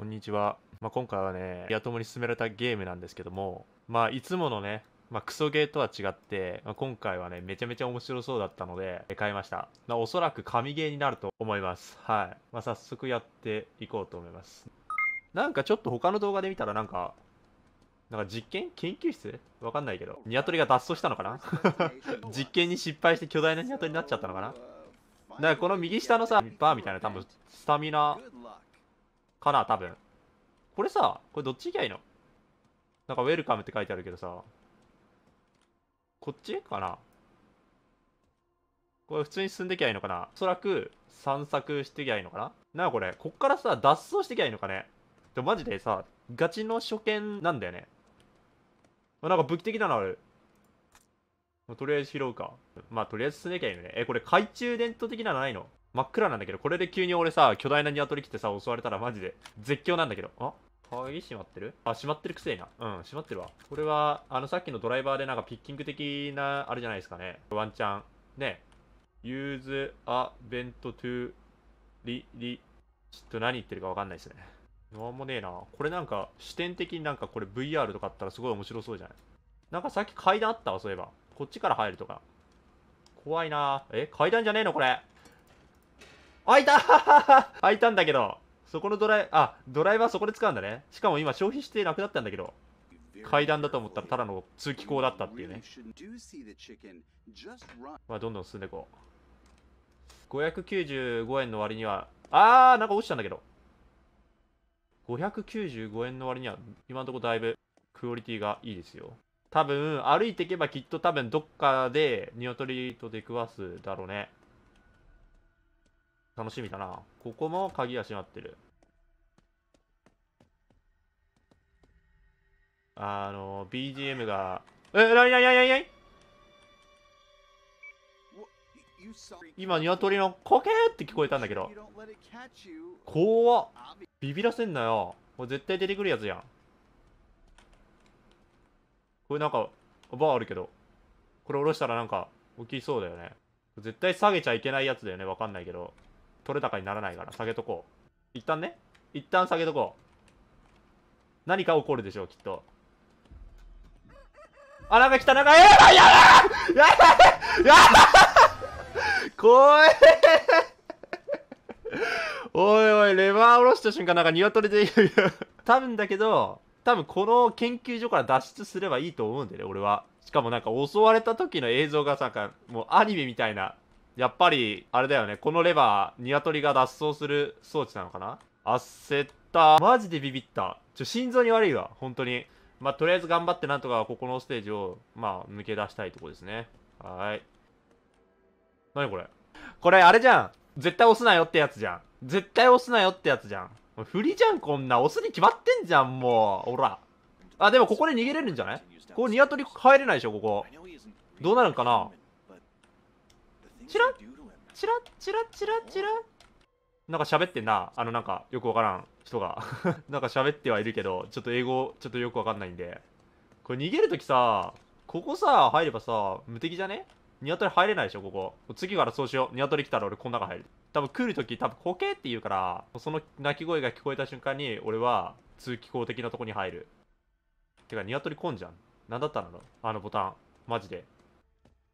こんにちは。まあ、今回はね、やともに進められたゲームなんですけども、まあ、いつものね、まあ、クソゲーとは違って、まあ、今回はね、めちゃめちゃ面白そうだったので、買いました。まあ、おそらく神ゲーになると思います。はい。まあ、早速やっていこうと思います。なんかちょっと他の動画で見たらなんか、なんか実験研究室わかんないけど、ニワトリが脱走したのかな 実験に失敗して巨大なニワトリになっちゃったのかなだ からこの右下のさ、バーみたいな多分、スタミナかな、多分。これさ、これどっち行きゃいいのなんかウェルカムって書いてあるけどさ、こっちかなこれ普通に進んできゃいいのかなおそらく散策してきゃいいのかななあこれ、こっからさ、脱走してきゃいいのかねでもマジでさ、ガチの初見なんだよね。なんか武器的なのある。とりあえず拾うか。まあ、とりあえず進んできゃいいのね。え、これ懐中電灯的なのないの真っ暗なんだけど、これで急に俺さ、巨大な鶏来てさ、襲われたらマジで絶叫なんだけど。あ鍵閉まってるあ、閉まってるくせえな。うん、閉まってるわ。これは、あの、さっきのドライバーでなんかピッキング的な、あれじゃないですかね。ワンチャン。ね。use a vent to, リ、リ、ちょっと何言ってるかわかんないですね。なんもねえな。これなんか、視点的になんかこれ VR とかあったらすごい面白そうじゃないなんかさっき階段あったわ、そういえば。こっちから入るとか。怖いなえ、階段じゃねえのこれ。開いた 開いたんだけど。そこのドライ、あ、ドライバーそこで使うんだね。しかも今消費してなくなったんだけど。階段だと思ったらただの通気口だったっていうね。まあ、どんどん進んでいこう。595円の割には、あー、なんか落ちたんだけど。595円の割には、今のところだいぶクオリティがいいですよ。多分、歩いていけばきっと多分どっかでニトリと出くわすだろうね。楽しみだな。ここも鍵が閉まってる。あの、BGM が、え、なになになになに今、鶏のコケって聞こえたんだけど。怖っ。ビビらせんなよ。これ絶対出てくるやつやん。これなんか、バーあるけど。これ下ろしたらなんか、起きそうだよね。絶対下げちゃいけないやつだよね。わかんないけど。取れ高にならないから下げとこう一旦ね一旦下げとこう何か起こるでしょうきっとあなんか来たなんかやばいやばいやばいやばい怖えおいおいレバー下ろした瞬間なんか鶏でいる多分だけど多分この研究所から脱出すればいいと思うんだよね俺はしかもなんか襲われた時の映像がさもうアニメみたいなやっぱり、あれだよね。このレバー、ニワトリが脱走する装置なのかな焦った。マジでビビった。ちょ、心臓に悪いわ。本当に。まあ、とりあえず頑張ってなんとかここのステージを、まあ、抜け出したいとこですね。はい。なにこれこれ、あれじゃん。絶対押すなよってやつじゃん。絶対押すなよってやつじゃん。ふりじゃん、こんな。押すに決まってんじゃん、もう。ほら。あ、でもここで逃げれるんじゃないここニワトリ入れないでしょ、ここ。どうなるんかなチラッチラッチラッチラッチラッなんか喋ってんなあのなんかよくわからん人が なんか喋ってはいるけどちょっと英語ちょっとよくわかんないんでこれ逃げるときさここさ入ればさ無敵じゃねニワトリ入れないでしょここ次からそうしようニワトリ来たら俺こん中入る多分来るとき多分コケって言うからその鳴き声が聞こえた瞬間に俺は通気口的なとこに入るてかニワトリ来んじゃん何だったのあのボタンマジで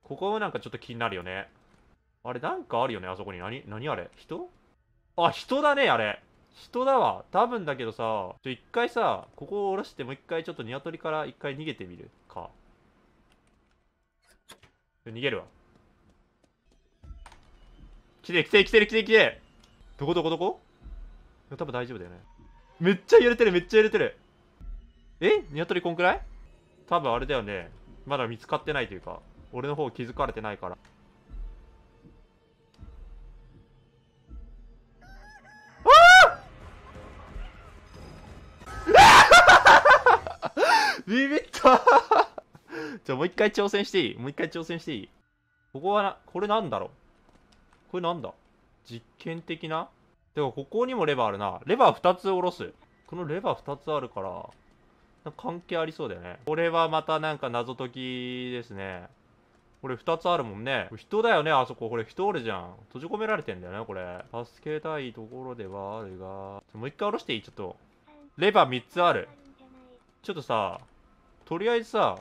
ここなんかちょっと気になるよねあれ、なんかあるよね、あそこに。何、何あれ人あ、人だね、あれ。人だわ。多分だけどさ、ちょ、一回さ、ここを下ろして、もう一回ちょっとニワトリから一回逃げてみるか。逃げるわ。来て来て来て来て来てどこどこどこ多分大丈夫だよね。めっちゃ揺れてる、めっちゃ揺れてる。えニワトリこんくらい多分あれだよね。まだ見つかってないというか、俺の方気づかれてないから。ビビったじゃあもう一回挑戦していいもう一回挑戦していいここはな、これなんだろうこれなんだ実験的なでもここにもレバーあるな。レバー2つ下ろす。このレバー2つあるから、か関係ありそうだよね。これはまたなんか謎解きですね。これ2つあるもんね。人だよね、あそこ。これ人おるじゃん。閉じ込められてんだよね、これ。助けたいところではあるが。もう一回下ろしていいちょっと。レバー3つある。ちょっとさ、とりあえずさ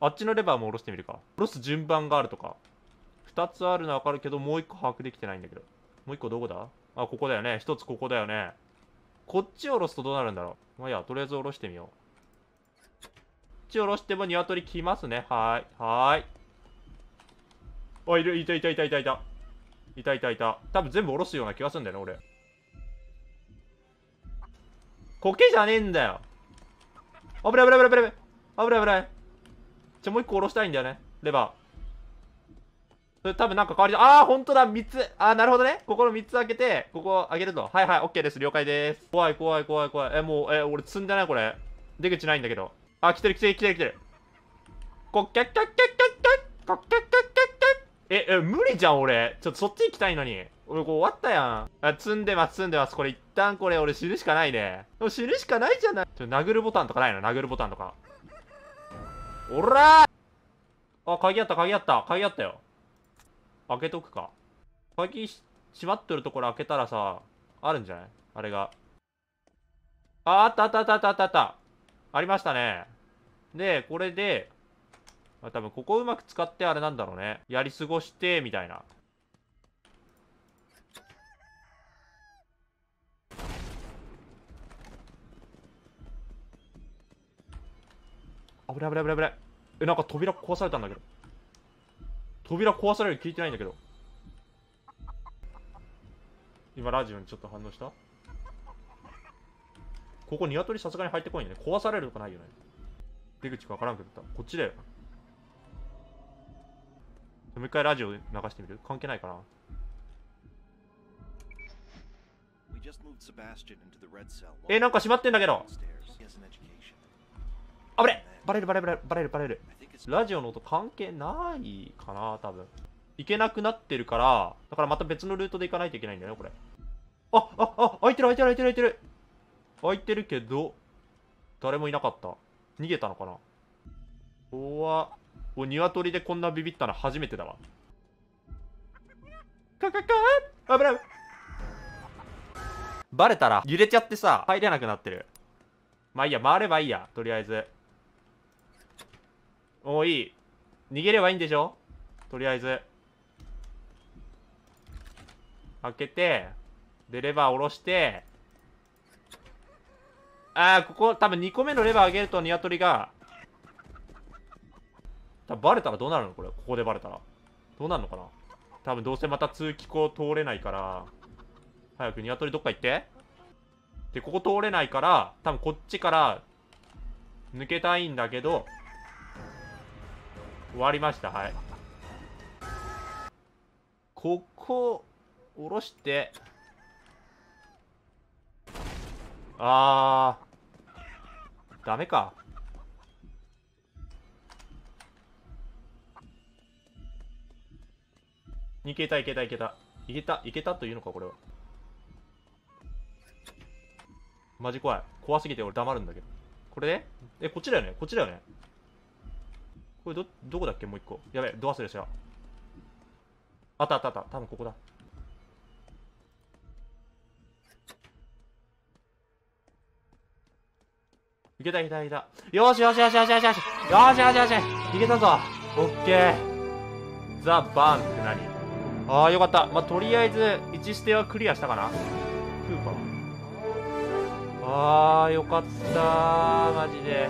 あっちのレバーも下ろしてみるか下ろす順番があるとか2つあるのは分かるけどもう1個把握できてないんだけどもう1個どこだあここだよね1つここだよねこっちを下ろすとどうなるんだろうまあいやとりあえず下ろしてみようこっち下ろしても鶏来ますねはいはいあいるいたいたいたいたいたいたいたいた多分全部下ろすような気がするんだよね俺コケじゃねえんだよ危ない危ない危ない危ない危ない危ない。じゃ、もう一個下ろしたいんだよね。レバー。それ多分なんか変わりああ、ほんとだ !3 つあーなるほどねここの3つ開けて、ここ開けると。はいはい、OK です。了解です。怖い怖い怖い怖い。え、もう、え、俺積んでないこれ。出口ないんだけど。あ、来てる来てる来てる来てる。こっけっけっけっけっけけっけっけっけっけっえ、無理じゃん俺。ちょっとそっち行きたいのに。俺こう終わったやん。あ、積んでます積んでます。これ一旦これ俺死ぬしかないね。でも死ぬしかないじゃない。ちょ、殴るボタンとかないの殴るボタンとか。おらあ、鍵あった、鍵あった、鍵あったよ。開けとくか。鍵し、まっとるところ開けたらさ、あるんじゃないあれが。あ、あったあったあったあったあったありましたね。で、これで、多分ここうまく使ってあれなんだろうね。やり過ごして、みたいな。危ない危ない危ない危ないえなんか扉壊されたんだけど扉壊される聞いてないんだけど今ラジオにちょっと反応したここ鶏さすがに入ってこいね壊されるとかないよね出口か分からんけどったこっちだよもう一回ラジオ流してみる関係ないかなえなんか閉まってんだけど危ねバレるバレるバレるバレるラジオの音関係ないかな多分行けなくなってるからだからまた別のルートで行かないといけないんだよねこれあああ開いてる開いてる開いてる開いてる開いてるけど誰もいなかった逃げたのかな怖っお鶏でこんなビビったの初めてだわカカカー危ないバレたら揺れちゃってさ入れなくなってるまあいいや回ればいいやとりあえずおういい逃げればいいんでしょとりあえず開けてでレバー下ろしてああここ多分2個目のレバー上げるとニワトリが多分バレたらどうなるのこれここでバレたらどうなるのかな多分どうせまた通気口通れないから早くニワトリどっか行ってでここ通れないから多分こっちから抜けたいんだけど終わりましたはいここ下ろしてあーダメかいけたいけたいけたいけたいけたというのかこれはマジ怖い怖すぎて俺黙るんだけどこれでえこっちだよねこっちだよねこれど、どこだっけもう一個。やべえ、ドアスレした。あったあったあった。多分ここだ。いけたいけたいけた。よしよしよしよしよしよしよしよしよしいけたぞ。オッケー。ザ・バーンって何ああ、よかった。まあ、とりあえず、1指定はクリアしたかなクーパー。ああ、よかったマジで。